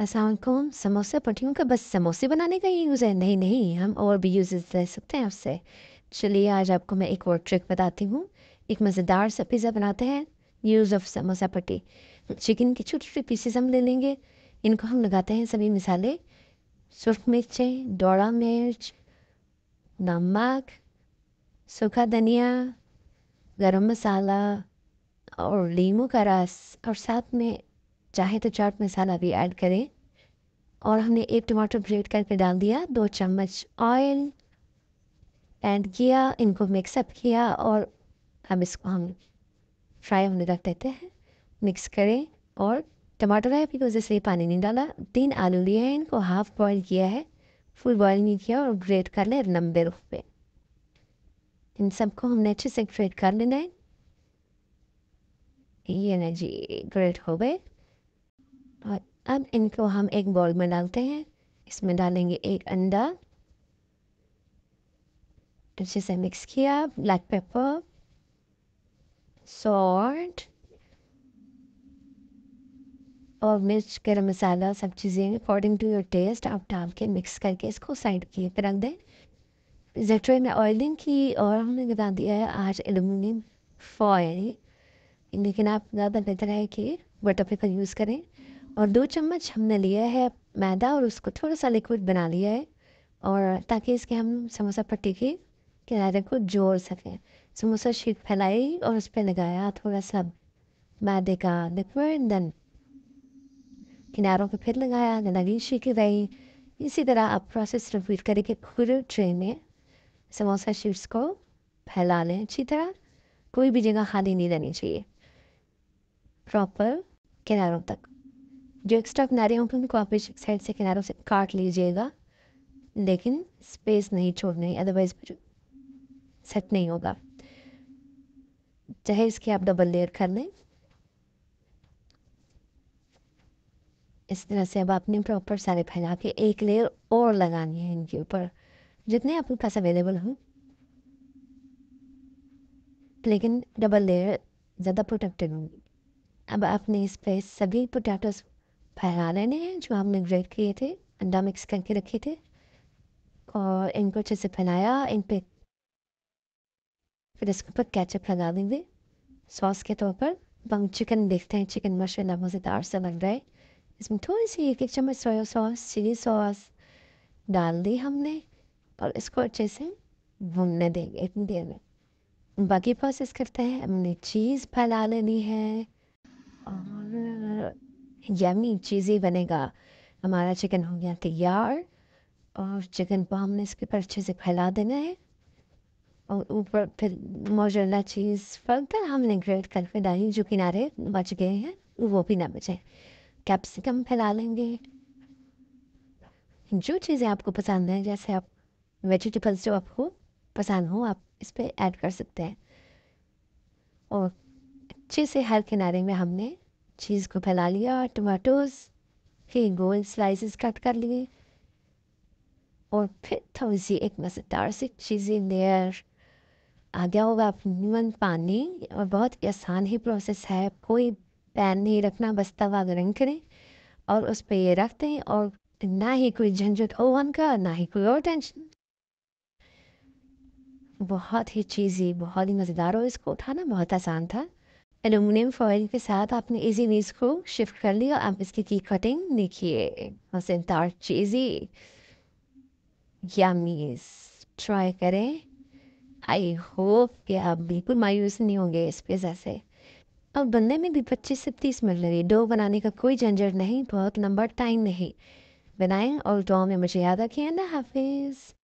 असलकुम समोसे समोसा पट्टियों का बस समोसे बनाने का ही यूज़ है नहीं नहीं हम और भी यूज़ दे सकते हैं उससे चलिए आज आपको मैं एक और ट्रिक बताती हूँ एक मज़ेदार सा पिज़्ज़ा बनाते हैं यूज़ ऑफ समोसा पट्टी चिकन के छोटे छोटे पीसेस हम ले लेंगे इनको हम लगाते हैं सभी मिसाले सुर्ख मिर्चें डोड़ा मिर्च नमक सूखा धनिया गरम मसाला और लीमू का रस और साथ में चाहे तो चाट मसाला भी ऐड करें और हमने एक टमाटर ग्रेट करके डाल दिया दो चम्मच ऑयल ऐड किया इनको मिक्सअप किया और अब इसको हम फ्राई होने रख देते हैं मिक्स करें और टमाटर है बिकॉज इसलिए पानी नहीं डाला तीन आलू लिए हैं इनको हाफ़ बॉईल किया है फुल बॉईल नहीं किया और ग्रेट कर लें लंबे रुख पे इन सबको हमने अच्छे से ग्रेट कर लेना है ये ना जी ग्रेट हो गए अब इनको हम एक बॉल में डालते हैं इसमें डालेंगे एक अंडा अच्छे से मिक्स किया ब्लैक पेपर सॉल्ट और मिर्च गरम मसाला सब चीज़ें अकॉर्डिंग टू योर टेस्ट आप डाल के मिक्स करके इसको साइड किए पर रख दें पिज़्ज़ा में ऑयलिंग की और हमने बता दिया है आज एलुमिनियम फॉयल लेकिन आप ज़्यादा बेहतर है कि बटर पेपर यूज़ करें और दो चम्मच हमने लिया है मैदा और उसको थोड़ा सा लिक्विड बना लिया है और ताकि इसके हम समोसा पट्टी के किनारे को जोड़ सकें समोसा शीट फैलाई और उस पर लगाया थोड़ा सा मैदे का लिक्विड देन किनारों पे फिर लगाया लगी शीख गई इसी तरह आप प्रोसेस रिपीट करके पूरे ट्रे में समोसा शीट्स को फैला लें अच्छी तरह कोई भी जगह खाली नहीं रहनी चाहिए प्रॉपर किनारों तक जो एक्स्ट्रा किनारे होंगे उनको आप इस साइड से किनारों से काट लीजिएगा लेकिन स्पेस नहीं छोड़ने अदरवाइज सेट नहीं होगा चाहे इसके आप डबल लेयर कर लें इस तरह से अब आपने प्रॉपर सारे फैला के एक लेयर और लगानी है इनके ऊपर जितने आपके पास अवेलेबल हों लेकिन डबल लेयर ज़्यादा प्रोटेक्टेड होंगी अब आपने इस पर सभी पोटैटोस फैला लेने हैं जो हमने ग्रेट किए थे अंडा मिक्स करके रखे थे और इनको अच्छे से फैलाया इन पर फिर इसके ऊपर कैचअप लगा देंगे सॉस के तौर पर अब हम चिकन देखते हैं चिकन माशाल्लाह मज़ेदार सा लग रहा है इसमें थोड़ी सी एक एक चम्मच सोया सॉस चिली सॉस डाल दी हमने और इसको अच्छे से भूनने देंगे इतनी देर में बाकी प्रोसेस करते हैं हमने चीज़ फैला लेनी है और यमी चीज़ी बनेगा हमारा चिकन हो गया तैयार और चिकन को हमने इसके ऊपर अच्छे से फैला देना है और ऊपर फिर मोजरेला चीज़ फर्दर हमने ग्रेट करके डाली जो किनारे बच गए हैं वो भी ना बचे कैप्सिकम फैला लेंगे जो चीज़ें आपको पसंद हैं जैसे आप वेजिटेबल्स जो आपको पसंद हो आप इस पर ऐड कर सकते हैं और अच्छे से हर किनारे में हमने चीज़ को फैला लिया टमाटोज के गोल स्लाइसेस कट कर लिए और फिर थोड़ी सी एक मज़ेदार सी चीज़ी लेयर आ गया होगा अपनी पानी और बहुत ही आसान ही प्रोसेस है कोई पैन नहीं रखना बस तवा गर्म करें और उस पर ये रख दें और ना ही कोई झंझट ओवन का ना ही कोई और टेंशन बहुत ही चीज़ी बहुत ही मज़ेदार हो इसको उठाना बहुत आसान था एलुमिनियम फॉइल के साथ आपने इसी नीज को शिफ्ट कर लिया आप इसकी की कटिंग देखिए हसन चीज़ी यामीज ट्राई करें आई होप कि आप बिल्कुल मायूस नहीं होंगे इस पिज़्ज़ा से और बनने में भी पच्चीस से तीस मिनट लगे डो बनाने का कोई झंझट नहीं बहुत लंबा टाइम नहीं बनाएं और डो में मुझे याद रखिए ना हाफिज़